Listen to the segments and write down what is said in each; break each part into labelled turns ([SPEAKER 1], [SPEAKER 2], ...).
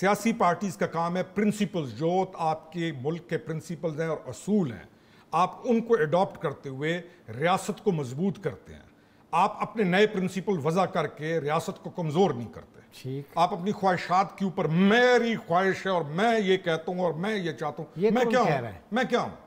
[SPEAKER 1] सियासी पार्टीज़ का काम है प्रिंसिपल्स जो आपके मुल्क के प्रिंसिपल्स हैं और असूल हैं आप उनको एडॉप्ट करते हुए रियासत को मजबूत करते हैं आप अपने नए प्रिंसिपल वजह करके रियासत को कमज़ोर नहीं करते आप अपनी ख्वाहिशात के ऊपर मेरी ख्वाहिश है और मैं ये कहता हूँ और मैं ये चाहता हूँ मैं क्या हूँ मैं क्या हूँ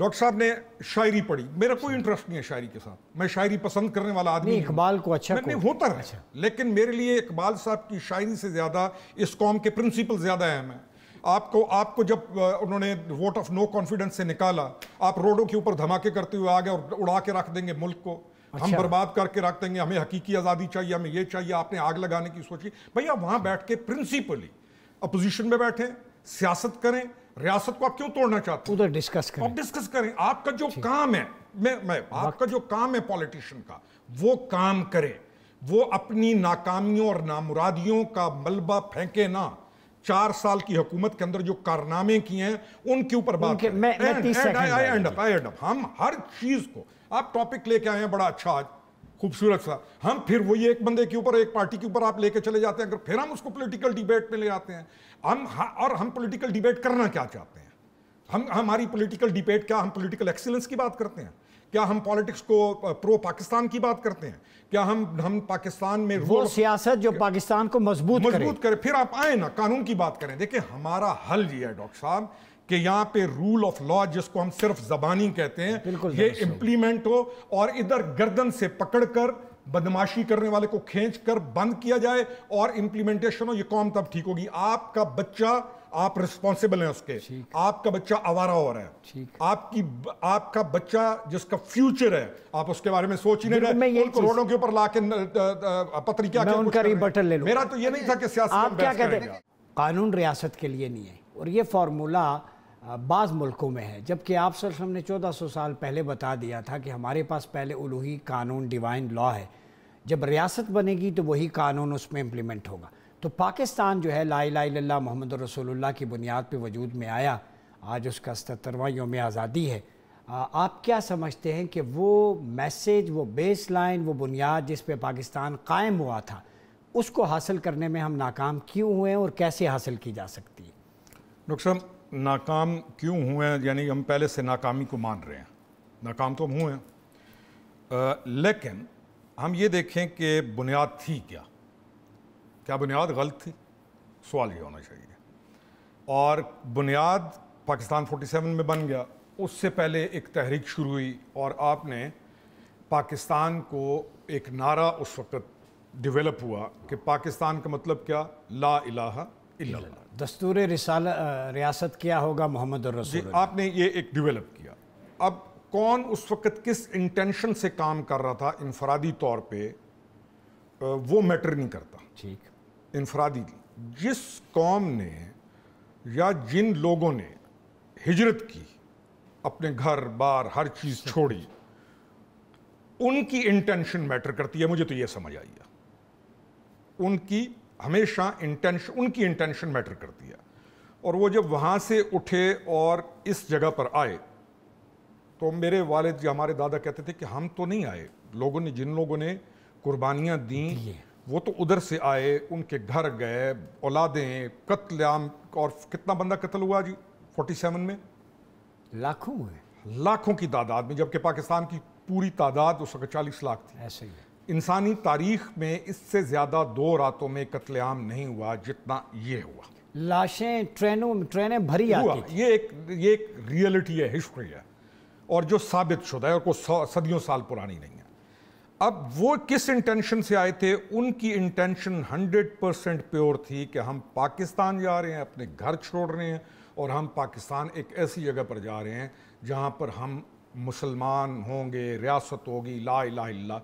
[SPEAKER 1] डॉक्टर साहब ने शायरी पढ़ी मेरा कोई इंटरेस्ट अच्छा। नहीं है शायरी के साथ मैं शायरी पसंद करने वाला आदमी इकबाल को अच्छा मैंने होता रहा अच्छा। लेकिन मेरे लिए इकबाल साहब की शायरी से ज़्यादा इस कॉम के प्रिंसिपल ज़्यादा अहम है आपको आपको जब उन्होंने वोट ऑफ नो कॉन्फिडेंस से निकाला आप रोडों के ऊपर धमाके करते हुए आ गए और उड़ा के रख देंगे मुल्क को अच्छा। हम बर्बाद करके रख देंगे हमें हकीकी आज़ादी चाहिए हमें ये चाहिए आपने आग लगाने की सोची भैया वहाँ बैठ के प्रिंसिपली अपोजिशन में बैठें सियासत करें रियासत को आप क्यों तोड़ना चाहते हैं उधर डिस्कस करें आप डिस्कस करें आपका जो काम है मैं मैं आपका जो काम है पॉलिटिशियन का वो काम करें वो अपनी नाकामियों और नामुरादियों का मलबा फेंके ना चार साल की हुकूमत के अंदर जो कारनामे किए हैं उनके ऊपर बात मैं, मैं हम हर चीज को आप टॉपिक लेके आए हैं बड़ा अच्छा आज खूबसूरत सा हम फिर वही एक बंदे के ऊपर एक पार्टी के ऊपर आप लेके चले जाते हैं अगर फिर हम उसको पॉलिटिकल डिबेट में ले आते हैं हम और हम पॉलिटिकल डिबेट करना क्या चाहते हैं हम हमारी पॉलिटिकल डिबेट क्या हम पॉलिटिकल एक्सीलेंस की बात करते हैं क्या हम पॉलिटिक्स को प्रो पाकिस्तान की बात करते हैं क्या हम हम पाकिस्तान में वो सियासत जो
[SPEAKER 2] पाकिस्तान को मजबूत
[SPEAKER 1] मजबूत करे।, करे फिर आप आए ना कानून की बात करें देखिए हमारा हल ये है डॉक्टर साहब कि यहाँ पे रूल ऑफ लॉ जिसको हम सिर्फ जबानी कहते हैं ये इम्प्लीमेंट हो और इधर गर्दन से पकड़कर बदमाशी करने वाले को खींच कर बंद किया जाए और इम्प्लीमेंटेशन हो ये कौन तब ठीक होगी आपका बच्चा आप रिस्पॉन्सिबल हैं उसके आपका बच्चा आवारा हो रहा है आपकी आपका बच्चा जिसका फ्यूचर है आप उसके बारे में सोच ही नहीं रहे करोड़ों के ऊपर लाके के पत्रिका ले लूं मेरा तो ये नहीं था कि सियासत
[SPEAKER 2] कानून रियासत के लिए नहीं है और ये फॉर्मूला बाज़ मुल्कों में है जबकि आप सर हमने चौदह सौ साल पहले बता दिया था कि हमारे पास पहले उलूही कानून डिवाइन लॉ है जब रियासत बनेगी तो वही कानून उसमें इम्प्लीमेंट होगा तो पाकिस्तान जो है ला ला मोहम्मद रसोल्ला की बुनियाद पर वजूद में आया आज उसका सतरवा योम आज़ादी है आप क्या समझते हैं कि वो मैसेज वो बेस लाइन वो बुनियाद जिस पर पाकिस्तान कायम हुआ था उसको हासिल करने में हम नाकाम क्यों हुए हैं और कैसे हासिल की जा सकती है डॉक्टर साहब नाकाम क्यों हुए हैं यानी हम पहले
[SPEAKER 1] से नाकामी को मान रहे हैं नाकाम तो हम हुए हैं लेकिन हम ये देखें कि बुनियाद थी क्या क्या बुनियाद गलत थी सवाल ये होना चाहिए और बुनियाद पाकिस्तान 47 में बन गया उससे पहले एक तहरीक शुरू हुई और आपने पाकिस्तान को एक नारा उस वक्त डेवलप हुआ कि पाकिस्तान का मतलब क्या ला इलाहा
[SPEAKER 2] दस्तूर रिसाल रियासत क्या होगा मोहम्मद आपने ये
[SPEAKER 1] एक डिवेलप किया अब कौन उस वक़्त किस इंटेंशन से काम कर रहा था इनफरादी तौर पे वो मैटर नहीं करता ठीक इनफरादी जिस कौम ने या जिन लोगों ने हिजरत की अपने घर बार हर चीज़ अच्छा। छोड़ी उनकी इंटेंशन मैटर करती है मुझे तो ये समझ आई उनकी हमेशा इंटेंशन उनकी इंटेंशन मैटर करती है और वो जब वहाँ से उठे और इस जगह पर आए तो मेरे वालिद या हमारे दादा कहते थे कि हम तो नहीं आए लोगों ने जिन लोगों ने कुर्बानियाँ दी वो तो उधर से आए उनके घर गए औलादें कत्लेआम और कितना बंदा कत्ल हुआ जी सेवन में लाखों हुए लाखों की तादाद में जबकि पाकिस्तान की पूरी तादाद उस वक्त चालीस लाख थी ऐसे ही इंसानी तारीख में इससे ज़्यादा दो रातों में कत्लेआम नहीं हुआ जितना ये हुआ
[SPEAKER 2] लाशें ट्रेनों ट्रेनें भरी हुआ आती
[SPEAKER 1] ये एक ये एक रियलिटी है हिस्ट्री है और जो साबित शुदा है और को सदियों साल पुरानी नहीं है अब वो किस इंटेंशन से आए थे उनकी इंटेंशन 100 परसेंट प्योर थी कि हम पाकिस्तान जा रहे हैं अपने घर छोड़ रहे हैं और हम पाकिस्तान एक ऐसी जगह पर जा रहे हैं जहाँ पर हम मुसलमान होंगे रियासत होगी ला इला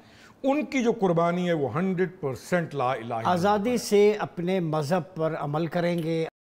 [SPEAKER 1] उनकी जो कुर्बानी है वो हंड्रेड परसेंट ला इला
[SPEAKER 2] आज़ादी से अपने मज़हब पर अमल करेंगे